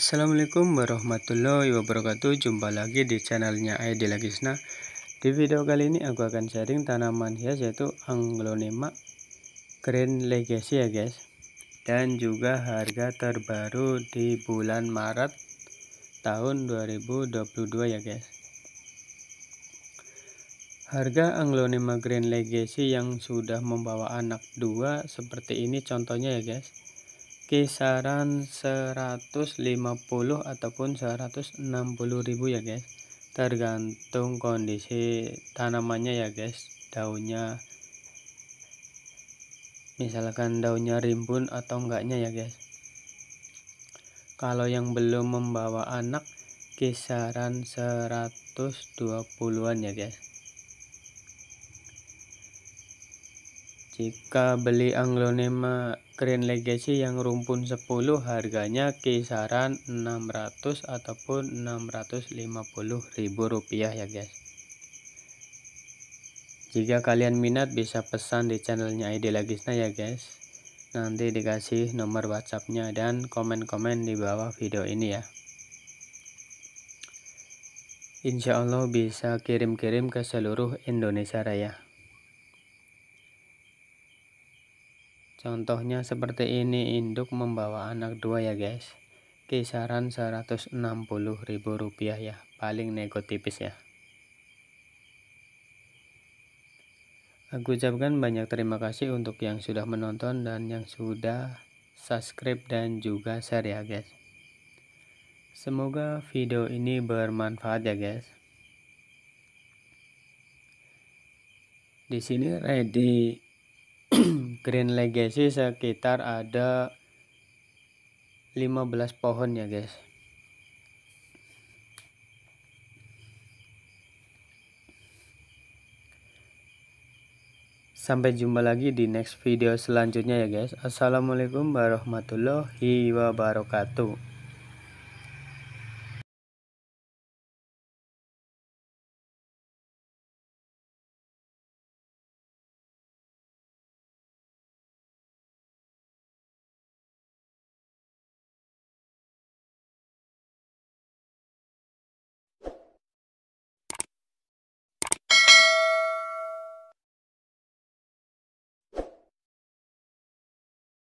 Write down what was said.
Assalamualaikum warahmatullahi wabarakatuh Jumpa lagi di channelnya Aidil Lagisna Di video kali ini aku akan sharing tanaman hias yaitu Anglonema Green Legacy ya guys Dan juga harga terbaru di bulan Maret tahun 2022 ya guys Harga Anglonema Green Legacy yang sudah membawa anak dua seperti ini contohnya ya guys kisaran 150 ataupun 160 ribu ya guys tergantung kondisi tanamannya ya guys daunnya misalkan daunnya rimbun atau enggaknya ya guys kalau yang belum membawa anak kisaran 120-an ya guys jika beli anglonema Green Legacy yang rumpun 10 harganya kisaran 600 ataupun 650 ribu rupiah ya guys jika kalian minat bisa pesan di channelnya ID Lagisna ya guys nanti dikasih nomor whatsappnya dan komen-komen di bawah video ini ya Insya Allah bisa kirim-kirim ke seluruh Indonesia Raya Contohnya seperti ini induk membawa anak dua ya guys. Kisaran rp rupiah ya, paling nego tipis ya. Aku ucapkan banyak terima kasih untuk yang sudah menonton dan yang sudah subscribe dan juga share ya guys. Semoga video ini bermanfaat ya guys. Di sini ready Green Legacy sekitar ada 15 pohon ya guys Sampai jumpa lagi di next video selanjutnya ya guys Assalamualaikum warahmatullahi wabarakatuh